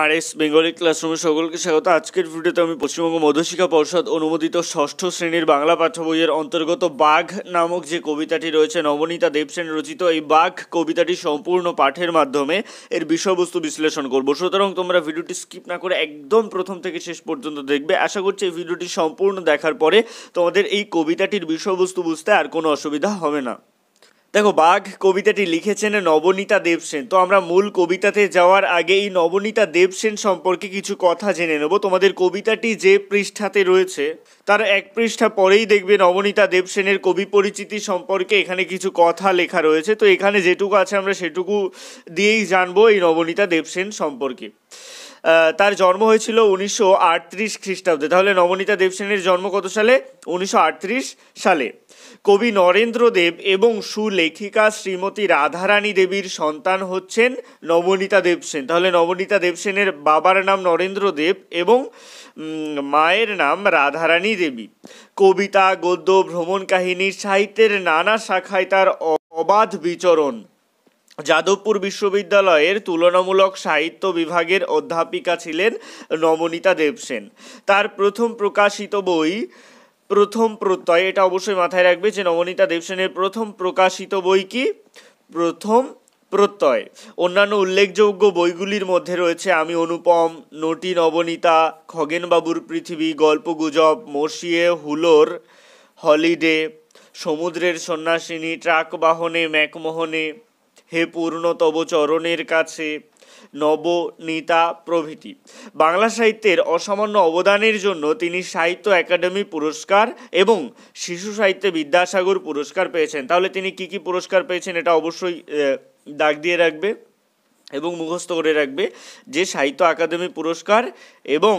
আর S Bengali ক্লাসরুমে সকলকে স্বাগত আজকের ভিডিওতে আমি পশ্চিমবঙ্গ মধ্যশিক্ষা পর্ষদ অনুমোদিত ষষ্ঠ শ্রেণীর বাংলা পাঠ্য বইয়ের অন্তর্গত বাঘ নামক যে কবিতাটি রয়েছে নবনীতা দেবসেন রচিত এই বাঘ কবিতাটি সম্পূর্ণ পাঠের মাধ্যমে এর বিষয়বস্তু বিশ্লেষণ করব সুতরাং তোমরা ভিডিওটি স্কিপ না করে একদম প্রথম থেকে শেষ পর্যন্ত দেখবে আশা করছি এই ভিডিওটি সম্পূর্ণ দেখার পরে তোমাদের এই কবিতাটির বিষয়বস্তু বুঝতে আর কোনো অসুবিধা হবে না দেখো বাঘ কবিতাটি লিখেছেন নবনীতা দেবসেন তো আমরা মূল কবিতাতে যাওয়ার আগে এই নবনীতা দেবসেন সম্পর্কে কিছু কথা জেনে নেব তোমাদের কবিতাটি যে পৃষ্ঠাতে রয়েছে তার এক পৃষ্ঠা পরেই দেখবে নবনীতা দেবসেনের কবি পরিচিতি সম্পর্কে এখানে কিছু কথা লেখা রয়েছে তো এখানে যেটুকু আছে আমরা সেটুকু দিয়েই জানবো এই নবনীতা দেবসেন সম্পর্কে তার জন্ম হয়েছিল উনিশশো আটত্রিশ খ্রিস্টাব্দে তাহলে নবনীতা দেবসেনের জন্ম কত সালে উনিশশো সালে কবি নরেন্দ্র দেব এবং সুলেখিকা শ্রীমতী রাধারানী দেবীর সন্তান হচ্ছেন নবনীতা দেবসেন তাহলে নবনীতা দেবসেনের বাবার নাম নরেন্দ্র দেব এবং মায়ের নাম রাধারানী দেবী কবিতা গদ্য ভ্রমণ কাহিনী সাহিত্যের নানা শাখায় তার অবাধ বিচরণ যাদবপুর বিশ্ববিদ্যালয়ের তুলনামূলক সাহিত্য বিভাগের অধ্যাপিকা ছিলেন নমনীতা দেবসেন তার প্রথম প্রকাশিত বই প্রথম প্রত্যয় এটা অবশ্যই মাথায় রাখবে যে নবনীতা দেবসেনের প্রথম প্রকাশিত বই কি প্রথম প্রত্যয় অন্যান্য উল্লেখযোগ্য বইগুলির মধ্যে রয়েছে আমি অনুপম নটি নবনীতা খগেনবাবুর পৃথিবী গল্পগুজব মসিয়ে হুলোর হলিডে সমুদ্রের সন্ন্যাসিনী ট্রাক বাহনে ম্যাকমোহনে হে পূর্ণতব চরণের কাছে নব নীতা প্রভৃতি বাংলা সাহিত্যের অসামান্য অবদানের জন্য তিনি সাহিত্য একাডেমি পুরস্কার এবং শিশু সাহিত্যে বিদ্যাসাগর পুরস্কার পেয়েছেন তাহলে তিনি কি কি পুরস্কার পেয়েছেন এটা অবশ্যই দাগ দিয়ে রাখবে এবং মুখস্থ করে রাখবে যে সাহিত্য একাডেমি পুরস্কার এবং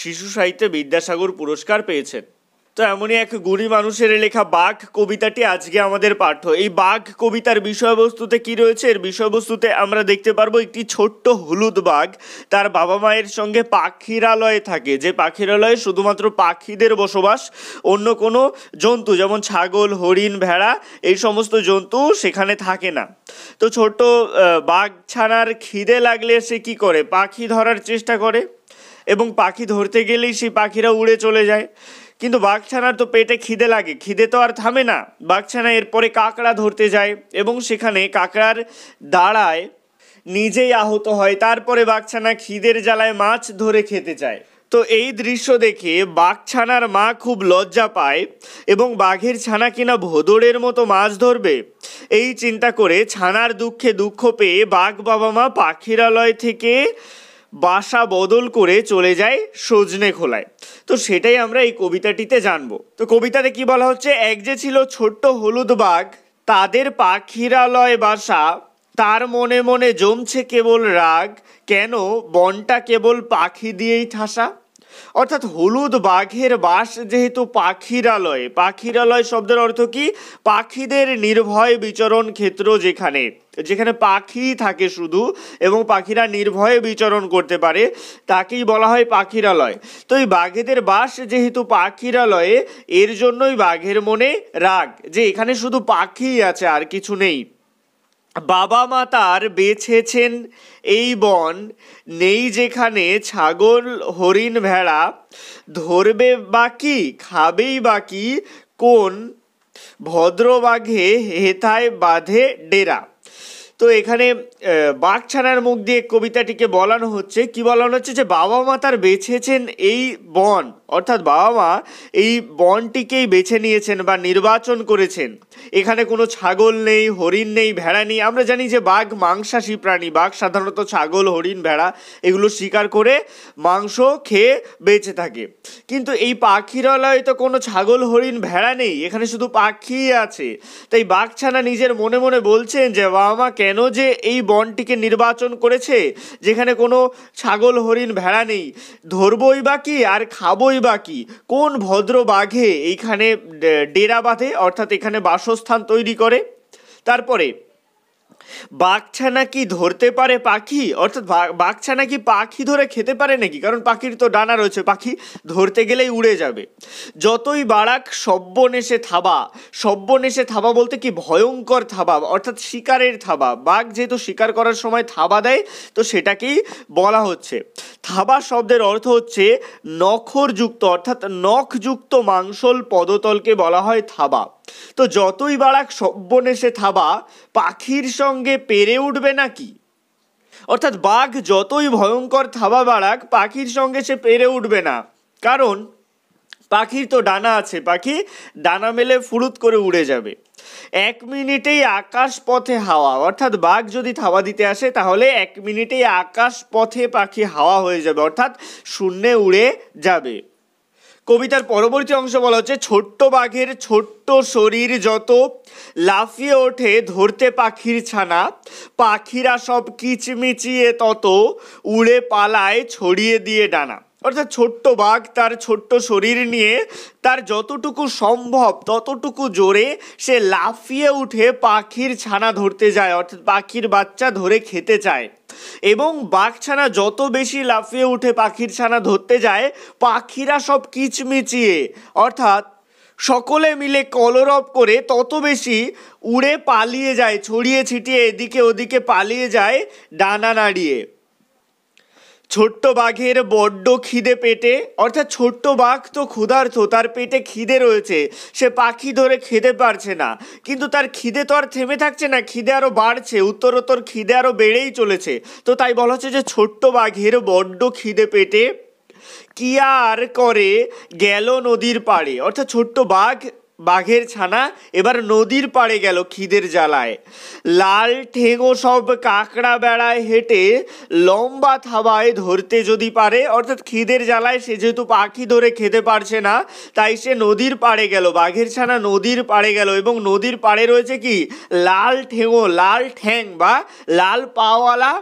শিশু সাহিত্যে বিদ্যাসাগর পুরস্কার পেয়েছেন তো এমনই এক গুণী মানুষের লেখা বাঘ কবিতাটি আজকে আমাদের পাঠ্য এই বাঘ কবিতার বিষয়বস্তুতে কি রয়েছে এর বিষয়বস্তুতে আমরা দেখতে পারবো একটি ছোট্ট হলুদ বাঘ তার বাবা মায়ের সঙ্গে পাখিরালয়ে থাকে যে পাখিরালয়ে শুধুমাত্র পাখিদের বসবাস অন্য কোনো জন্তু যেমন ছাগল হরিণ ভেড়া এই সমস্ত জন্তু সেখানে থাকে না তো ছোট্ট বাঘ ছানার খিদে লাগলে সে কি করে পাখি ধরার চেষ্টা করে এবং পাখি ধরতে গেলেই সেই পাখিরা উড়ে চলে যায় কিন্তু বাঘছানার তো পেটে খিদে লাগে খিদে তো আর থামে না বাঘছানা এরপরে কাঁকড়া ধরতে যায় এবং সেখানে কাঁকড়ার দাঁড়ায় নিজেই আহত হয় তারপরে বাঘছানা খিদের জ্বালায় মাছ ধরে খেতে চায় তো এই দৃশ্য দেখে বাঘছানার মা খুব লজ্জা পায় এবং বাঘের ছানা কিনা ভোদড়ের মতো মাছ ধরবে এই চিন্তা করে ছানার দুঃখে দুঃখ পেয়ে বাঘ বাবা মা পাখিরালয় থেকে বাসা বদল করে চলে যায় সজনে খোলায় তো সেটাই আমরা এই কবিতাটিতে জানবো তো কবিতাতে কি বলা হচ্ছে এক যে ছিল ছোট্ট হলুদ বাঘ তাদের পাখিরালয় বাসা তার মনে মনে জমছে কেবল রাগ কেন বনটা কেবল পাখি দিয়েই ঠাসা অর্থাৎ হলুদ বাঘের বাস যেহেতু পাখিরালয় পাখিরালয় শব্দের অর্থ কি পাখিদের নির্ভয় বিচরণ ক্ষেত্র যেখানে যেখানে পাখি থাকে শুধু এবং পাখিরা নির্ভয়ে বিচরণ করতে পারে তাকেই বলা হয় পাখিরালয় তো এই বাঘেদের বাস যেহেতু পাখিরালয়ে এর জন্যই বাঘের মনে রাগ যে এখানে শুধু পাখিই আছে আর কিছু নেই বাবা মা তার বেছেছেন এই বন নেই যেখানে ছাগল হরিণ ভেড়া ধরবে বাকি খাবেই বাকি কোন ভদ্র বাঘে হেথায় বাঁধে ডেরা তো এখানে বাঘছানার মুখ দিয়ে কবিতাটিকে বলানো হচ্ছে কি বলানো হচ্ছে যে বাবা মা তার বেছেছেন এই বন অর্থাৎ বাবা মা এই বনটিকেই বেছে নিয়েছেন বা নির্বাচন করেছেন এখানে কোনো ছাগল নেই হরিণ নেই ভেড়া নেই আমরা জানি যে বাঘ মাংসাশী প্রাণী বাঘ সাধারণত ছাগল হরিণ ভেড়া এগুলো শিকার করে মাংস খেয়ে বেঁচে থাকে কিন্তু এই পাখিরালয়ে তো কোনো ছাগল হরিণ ভেড়া নেই এখানে শুধু পাখি আছে তাই বাঘছানা নিজের মনে মনে বলছেন যে বাবা মা কেন কেন যে এই বনটিকে নির্বাচন করেছে যেখানে কোনো ছাগল হরিণ ভেড়া নেই ধরবই বা কি আর খাবই বা কি কোন ভদ্র বাঘে এইখানে ডেরা বাঁধে অর্থাৎ এখানে বাসস্থান তৈরি করে তারপরে বাঘছা কি ধরতে পারে পাখি অর্থাৎ বাঘছা কি পাখি ধরে খেতে পারে নাকি কারণ পাখির তো ডানা রয়েছে পাখি ধরতে গেলেই উড়ে যাবে যতই বাড়াক সব্যনেশে থাবা সব্যনেশে থাবা বলতে কি ভয়ঙ্কর থাবা অর্থাৎ শিকারের থাবা বাঘ যেহেতু শিকার করার সময় থাবা দেয় তো সেটাকেই বলা হচ্ছে থাবা শব্দের অর্থ হচ্ছে নখরযুক্ত অর্থাৎ নখযুক্ত মাংসল পদতলকে বলা হয় থাবা তো যতই বাড়াক সে থাবা পাখির সঙ্গে পেরে উঠবে নাকি অর্থাৎ বাঘ যতই ভয়ঙ্কর থাবা বাড়াক পাখির সঙ্গে সে পেরে উঠবে না কারণ পাখির তো ডানা আছে পাখি ডানা মেলে ফুরুত করে উড়ে যাবে এক মিনিটেই আকাশ পথে হাওয়া অর্থাৎ বাঘ যদি থাবা দিতে আসে তাহলে এক মিনিটেই আকাশ পথে পাখি হাওয়া হয়ে যাবে অর্থাৎ শূন্যে উড়ে যাবে কবিতার পরবর্তী অংশ বলা হচ্ছে ছোট্ট বাঘের ছোট্ট শরীর যত লাফিয়ে ওঠে ধরতে পাখির ছানা পাখিরা সব কিচমিচিয়ে তত উড়ে পালায় ছড়িয়ে দিয়ে ডানা অর্থাৎ ছোট্ট বাঘ তার ছোট্ট শরীর নিয়ে তার যতটুকু সম্ভব ততটুকু জোরে সে লাফিয়ে উঠে পাখির ছানা ধরতে যায় অর্থাৎ পাখির বাচ্চা ধরে খেতে চায় এবং বাঘছানা যত বেশি লাফিয়ে উঠে পাখির ছানা ধরতে যায় পাখিরা সব কিচমিচিয়ে অর্থাৎ সকলে মিলে কলরব করে তত বেশি উড়ে পালিয়ে যায় ছড়িয়ে ছিটিয়ে এদিকে ওদিকে পালিয়ে যায় ডানা নাড়িয়ে ছোট্ট বাঘের বড্ড খিদে পেটে অর্থাৎ ছোট্ট বাঘ তো ক্ষুধার্ত তার পেটে খিদে রয়েছে সে পাখি ধরে খেতে পারছে না কিন্তু তার খিদে তো আর থেমে থাকছে না খিদে আরও বাড়ছে উত্তরোত্তর খিদে আরও বেড়েই চলেছে তো তাই বলা হচ্ছে যে ছোট্ট বাঘের বড্ড খিদে পেটে কি আর করে গেল নদীর পাড়ে অর্থাৎ ছোট্ট বাঘ বাঘের ছানা এবার নদীর পাড়ে গেল খিদের জ্বালায় লাল ঠেঙো সব কাঁকড়া বেড়ায় হেঁটে লম্বা থাবায় ধরতে যদি পারে অর্থাৎ খিদের জ্বালায় সে যেহেতু পাখি ধরে খেতে পারছে না তাই সে নদীর পাড়ে গেল বাঘের ছানা নদীর পাড়ে গেল এবং নদীর পাড়ে রয়েছে কি লাল ঠেঙো লাল ঠ্যাং বা লাল পাওয়ালা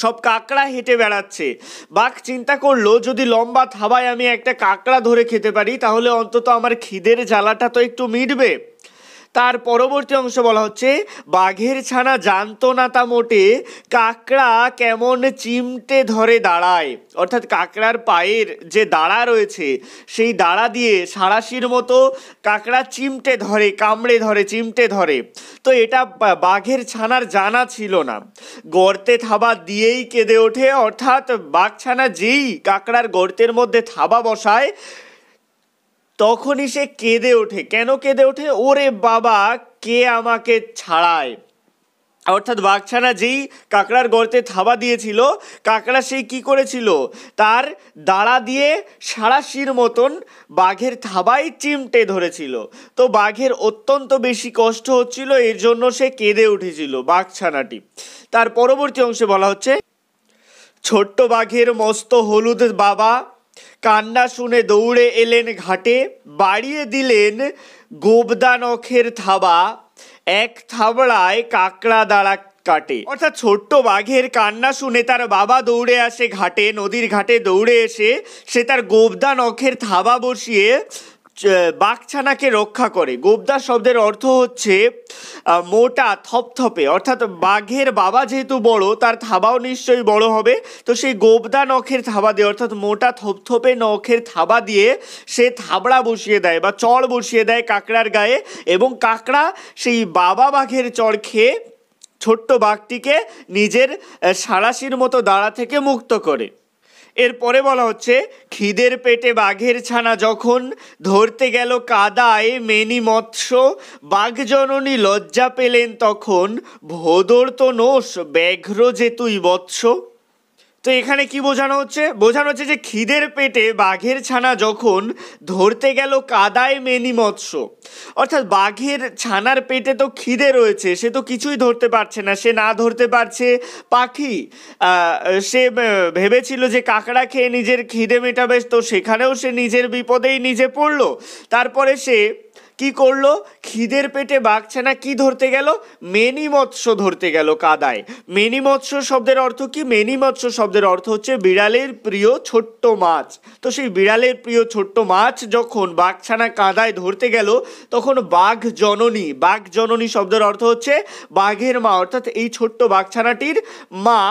সব কাঁকড়া হেঁটে বেড়াচ্ছে বাঘ চিন্তা করলো যদি লম্বা থাবায় আমি একটা কাঁকড়া ধরে খেতে পারি তাহলে অন্তত আমার খিদের জ্বালাটা তো একটু মিটবে তার পরবর্তী অংশ বলা হচ্ছে বাঘের ছানা জানতো না তা মোটে কাঁকড়া কেমন চিমটে ধরে দাঁড়ায় অর্থাৎ কাঁকড়ার পায়ের যে দাঁড়া রয়েছে সেই দাঁড়া দিয়ে সাঁড়াশির মতো কাঁকড়া চিমটে ধরে কামড়ে ধরে চিমটে ধরে তো এটা বাঘের ছানার জানা ছিল না গর্তে থাবা দিয়েই কেঁদে ওঠে অর্থাৎ বাঘ ছানা যেই কাঁকড়ার গর্তের মধ্যে থাবা বসায় তখনই সে কেঁদে ওঠে কেন কেঁদে ওঠে ওরে বাবা কে আমাকে ছাড়ায় অর্থাৎ বাঘছানা যেই কাঁকড়ার গর্তে থাবা দিয়েছিল কাঁকড়া সেই কি করেছিল তার দাঁড়া দিয়ে সারাশির মতন বাঘের থাবাই চিমটে ধরেছিল তো বাঘের অত্যন্ত বেশি কষ্ট হচ্ছিল এর জন্য সে কেঁদে উঠেছিল বাঘছানাটি তার পরবর্তী অংশে বলা হচ্ছে ছোট্ট বাঘের মস্ত হলুদ বাবা কান্না শুনে দৌড়ে এলেন ঘাটে বাড়িয়ে দিলেন গোবদা নখের থাবা এক থাবড়ায় কাঁকড়া দাঁড়া কাটে অর্থাৎ ছোট্ট বাঘের কান্না শুনে তার বাবা দৌড়ে আসে ঘাটে নদীর ঘাটে দৌড়ে এসে সে তার গোবদা নখের থাবা বসিয়ে বাঘছানাকে রক্ষা করে গোবদা শব্দের অর্থ হচ্ছে মোটা থপথপে অর্থাৎ বাঘের বাবা যেহেতু বড় তার থাবাও নিশ্চয়ই বড় হবে তো সেই গোবদা নখের থাবা দিয়ে অর্থাৎ মোটা থপথপে নখের থাবা দিয়ে সে থাবড়া বসিয়ে দেয় বা চড় বসিয়ে দেয় কাঁকড়ার গায়ে এবং কাঁকড়া সেই বাবা বাঘের চড় খেয়ে ছোট্ট বাঘটিকে নিজের সাড়াশির মতো দাঁড়া থেকে মুক্ত করে এরপরে বলা হচ্ছে খিদের পেটে বাঘের ছানা যখন ধরতে গেল কাদায় মেনি মৎস্য বাঘজননী লজ্জা পেলেন তখন ভোদর তো নোষ ব্যাঘ্র যে তুই বৎস তো এখানে কি বোঝানো হচ্ছে বোঝানো হচ্ছে যে খিদের পেটে বাঘের ছানা যখন ধরতে গেল কাদায় মেনি মৎস্য অর্থাৎ বাঘের ছানার পেটে তো খিদে রয়েছে সে তো কিছুই ধরতে পারছে না সে না ধরতে পারছে পাখি সে ভেবেছিল যে কাঁকড়া খেয়ে নিজের খিদে মেটাবে তো সেখানেও সে নিজের বিপদেই নিজে পড়লো তারপরে সে কি করলো খিদের পেটে বাঘছানা কি ধরতে গেল মেনি মৎস্য ধরতে গেল কাদায় মেনি মৎস্য শব্দের অর্থ কি মেনি মৎস্য শব্দের অর্থ হচ্ছে বিড়ালের প্রিয় ছোট্ট মাছ তো সেই বিড়ালের প্রিয় ছোট্ট মাছ যখন বাঘছানা কাদায় ধরতে গেল তখন বাঘ জননী বাঘ জননী শব্দের অর্থ হচ্ছে বাঘের মা অর্থাৎ এই ছোট্ট বাঘছানাটির মা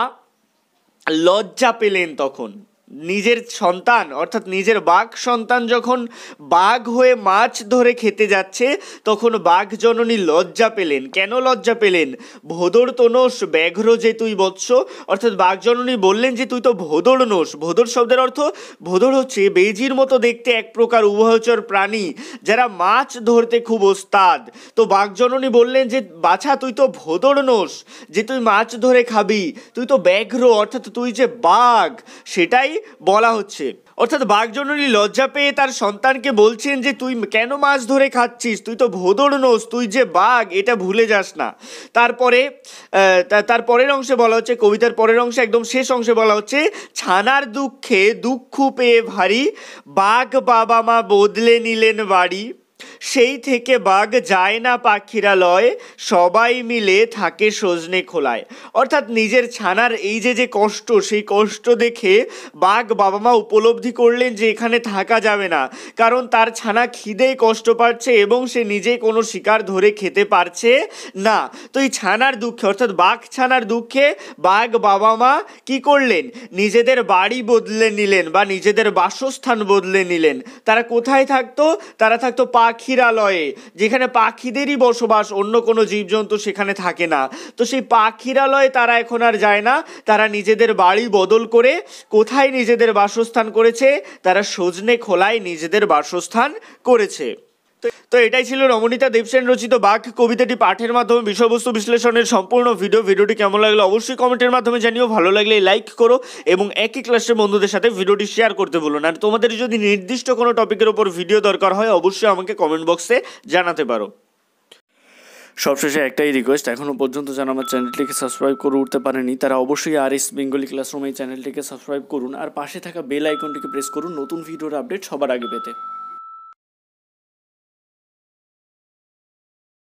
লজ্জা পেলেন তখন নিজের সন্তান অর্থাৎ নিজের বাঘ সন্তান যখন বাঘ হয়ে মাছ ধরে খেতে যাচ্ছে তখন বাঘ জননী লজ্জা পেলেন কেন লজ্জা পেলেন ভোদর তনস ব্যাঘ্র যে তুই বৎস অর্থাৎ বাঘ জননী বললেন যে তুই তো ভোদর নোস ভোদর শব্দের অর্থ ভোদর হচ্ছে বেজির মতো দেখতে এক প্রকার উভয়চর প্রাণী যারা মাছ ধরতে খুব ওস্তাদ তো বাঘ জননী বললেন যে বাছা তুই তো ভোদর নোস যে তুই মাছ ধরে খাবি তুই তো ব্যাঘ্র অর্থাৎ তুই যে বাঘ সেটাই বলা হচ্ছে অর্থাৎ বাঘজননী লজ্জা পেয়ে তার সন্তানকে বলছেন যে তুই কেন মাছ ধরে খাচ্ছিস তুই তো ভোদর নোস তুই যে বাঘ এটা ভুলে যাস না তারপরে তার পরের অংশে বলা হচ্ছে কবিতার পরের অংশে একদম শেষ অংশে বলা হচ্ছে ছানার দুঃখে দুঃখ পেয়ে ভারী বাঘ বাবা মা বদলে নিলেন বাড়ি সেই থেকে বাঘ যায় না পাখিরা লয় সবাই মিলে থাকে সজনে খোলায় অর্থাৎ নিজের ছানার এই যে যে কষ্ট সেই কষ্ট দেখে বাঘ বাবা মা উপলব্ধি করলেন যে এখানে থাকা যাবে না কারণ তার ছানা খিদেই কষ্ট পাচ্ছে এবং সে নিজে কোনো শিকার ধরে খেতে পারছে না তো এই ছানার দুঃখে অর্থাৎ বাঘ ছানার দুঃখে বাঘ বাবা মা কি করলেন নিজেদের বাড়ি বদলে নিলেন বা নিজেদের বাসস্থান বদলে নিলেন তারা কোথায় থাকতো তারা থাকতো পাখি পাখিরালয়ে যেখানে পাখিদেরই বসবাস অন্য কোনো জীবজন্তু সেখানে থাকে না তো সেই পাখিরালয়ে তারা এখন আর যায় না তারা নিজেদের বাড়ি বদল করে কোথায় নিজেদের বাসস্থান করেছে তারা সজনে খোলায় নিজেদের বাসস্থান করেছে তো এটাই ছিল রমণীতা দেবসেন রচিত বাঘ কবিতাটি পাঠের মাধ্যমে বিষয়বস্তু বিশ্লেষণের সম্পূর্ণ ভিডিও ভিডিওটি কেমন লাগলো অবশ্যই কমেন্টের মাধ্যমে জানিও ভালো লাগলে লাইক করো এবং একই ক্লাসের বন্ধুদের সাথে ভিডিওটি শেয়ার করতে বলো না তোমাদের যদি নির্দিষ্ট কোনো টপিকের ওপর ভিডিও দরকার হয় অবশ্যই আমাকে কমেন্ট বক্সে জানাতে পারো সবশেষে একটাই রিকোয়েস্ট এখনও পর্যন্ত যেন আমার চ্যানেলটিকে সাবস্ক্রাইব করে উঠতে পারেনি তারা অবশ্যই আর এস বেঙ্গলি ক্লাসরুম এই চ্যানেলটিকে সাবস্ক্রাইব করুন আর পাশে থাকা বেল আইকনটিকে প্রেস করুন নতুন ভিডিওর আপডেট সবার আগে পেতে